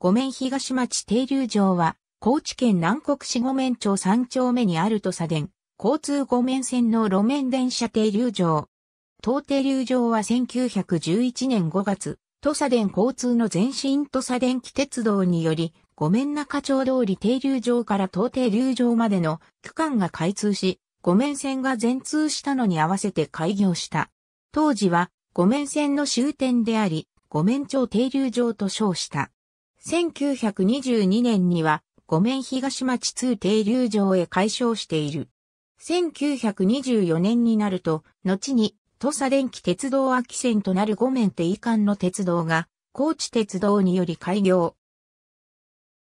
五面東町停留場は、高知県南国市五面町三丁目にあると左電、交通五面線の路面電車停留場。当停留場は1911年5月、土佐電交通の前身土佐電機鉄道により、五面中町通り停留場から当停留場までの区間が開通し、五面線が全通したのに合わせて開業した。当時は五面線の終点であり、五面町停留場と称した。1922年には、五面東町通停留場へ改称している。1924年になると、後に、土佐電気鉄道秋線となる五面定管の鉄道が、高知鉄道により開業。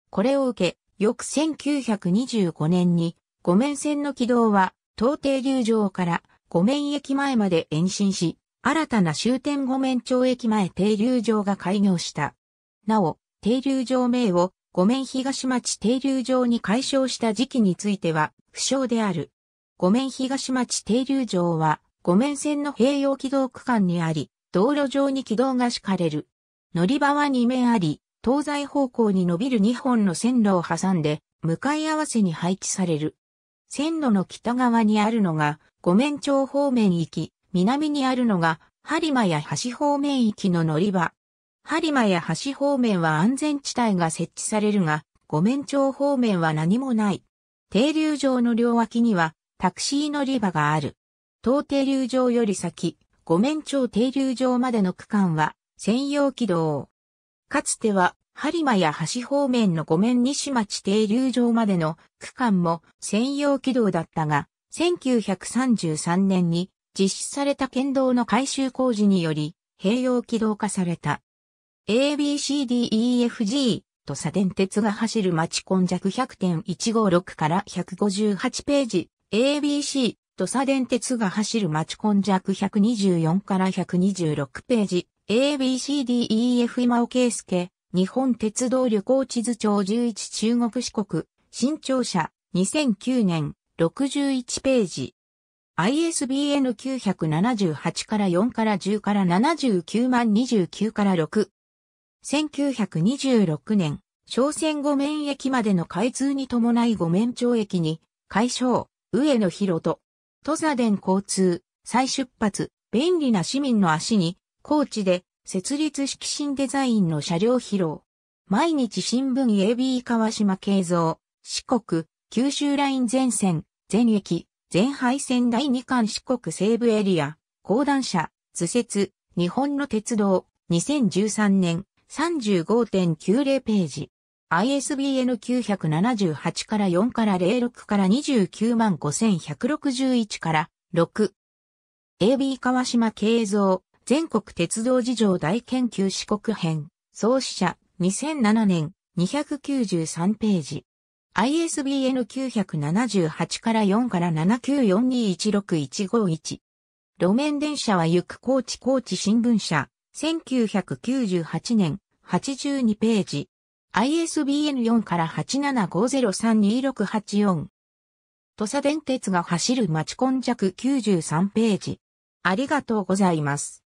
これを受け、翌1925年に、五面線の軌道は、東停留場から五面駅前まで延伸し、新たな終点五面町駅前停留場が開業した。なお、停留場名を五面東町停留場に解消した時期については不詳である。五面東町停留場は五面線の併用軌道区間にあり、道路上に軌道が敷かれる。乗り場は2面あり、東西方向に伸びる2本の線路を挟んで、向かい合わせに配置される。線路の北側にあるのが、五面町方面行き、南にあるのが、播磨や橋方面行きの乗り場。播磨や橋方面は安全地帯が設置されるが、五面町方面は何もない。停留場の両脇にはタクシー乗り場がある。当停留場より先、五面町停留場までの区間は専用軌道。かつては、播磨や橋方面の五面西町停留場までの区間も専用軌道だったが、1933年に実施された県道の改修工事により併用軌道化された。ABCDEFG と砂電鉄が走る町根弱100.156から158ページ ABC と砂電鉄が走る町根弱124から126ページ ABCDEF 今尾圭介日本鉄道旅行地図帳11中国四国新庁舎2009年61ページ ISBN 978から4から10から79万29から6 1926年、商船御免駅までの開通に伴い御免町駅に、解消、上野広と、土佐伝交通、再出発、便利な市民の足に、高知で、設立式新デザインの車両披露。毎日新聞 AB 川島慶三、四国、九州ライン全線、全駅、全廃線第二関四国西部エリア、高段車、図説、日本の鉄道、2013年、35.90ページ。ISBN 978から4から06から29万5161から6。AB 川島慶三、全国鉄道事情大研究四国編、創始者、2007年、293ページ。ISBN 978から4から794216151。路面電車は行く高知高知新聞社、1998年、82ページ。ISBN 4から8 7 5 0 3 2 6 8 4土佐電鉄が走る町根弱93ページ。ありがとうございます。